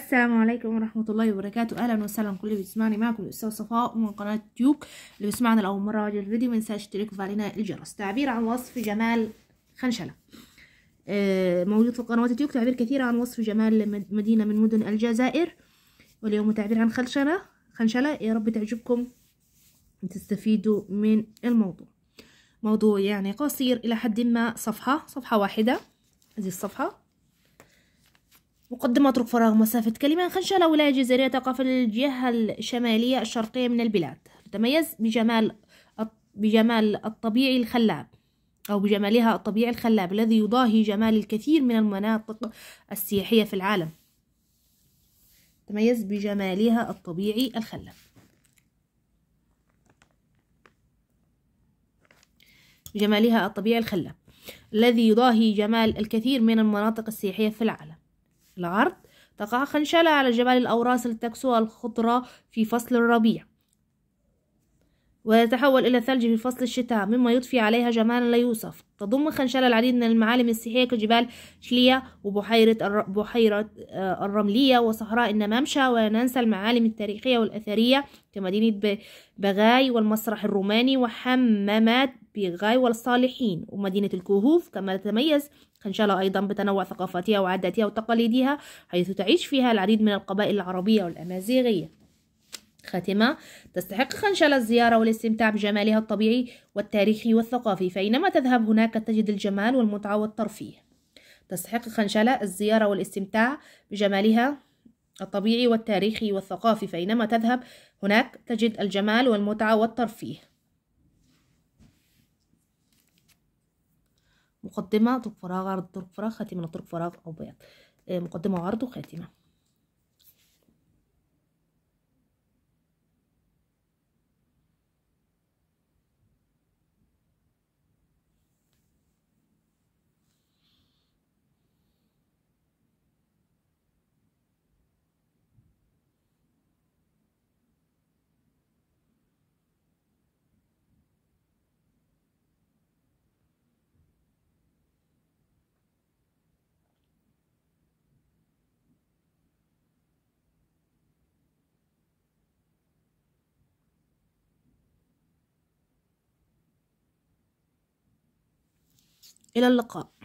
السلام عليكم ورحمة الله وبركاته أهلا وسهلا كل اللي بيسمعني معكم الأستاذ صفاء من قناة يوك اللي بيسمعنا لأول مرة واجه الفيديو ما تنساش تشتركوا وفعلنا الجرس تعبير عن وصف جمال خنشلة آه، موجود في قنوات يوك تعبير كثير عن وصف جمال مدينة من مدن الجزائر واليوم تعبير عن خنشلة خنشلة يا رب تعجبكم تستفيدوا من الموضوع موضوع يعني قصير إلى حد ما صفحة صفحة واحدة هذه الصفحة مقدمة اترك فراغ مسافة كلمة خنشة ولاية جزائرية تقع في الجهة الشمالية الشرقية من البلاد تتميز بجمال بجمال الطبيعي الخلاب أو بجمالها الطبيعي الخلاب الذي يضاهي جمال الكثير من المناطق السياحية في العالم تميز بجمالها الطبيعي الخلاب بجمالها الطبيعي الخلاب الذي يضاهي جمال الكثير من المناطق السياحية في العالم في العرض تقع خنشلة على جبل الأوراس لتكسو الخضرة في فصل الربيع ويتحول إلى ثلج في فصل الشتاء مما يضفي عليها جمالا لا يوصف تضم خنشلة العديد من المعالم السياحية كجبال شلية وبحيرة الر... بحيرة آه، الرملية وصحراء النمامشة وننسى المعالم التاريخية والأثرية كمدينة بغاي والمسرح الروماني وحمامات بغاي والصالحين ومدينة الكهوف كما تتميز خنشلة أيضا بتنوع ثقافتها وعاداتها وتقاليدها حيث تعيش فيها العديد من القبائل العربية والأمازيغية خاتمة تستحق خنشلة الزيارة والاستمتاع بجمالها الطبيعي والتاريخي والثقافي فإنما تذهب هناك تجد الجمال والمتعة والترفيه تستحق خنشلة الزيارة والاستمتاع بجمالها الطبيعي والتاريخي والثقافي فإنما تذهب هناك تجد الجمال والمتعة والترفيه مقدمة طرق فراغ عرض طرق فراغ خاتمة طرق فراغ أو بيض آه، مقدمة وعرض وخاتمة إلى اللقاء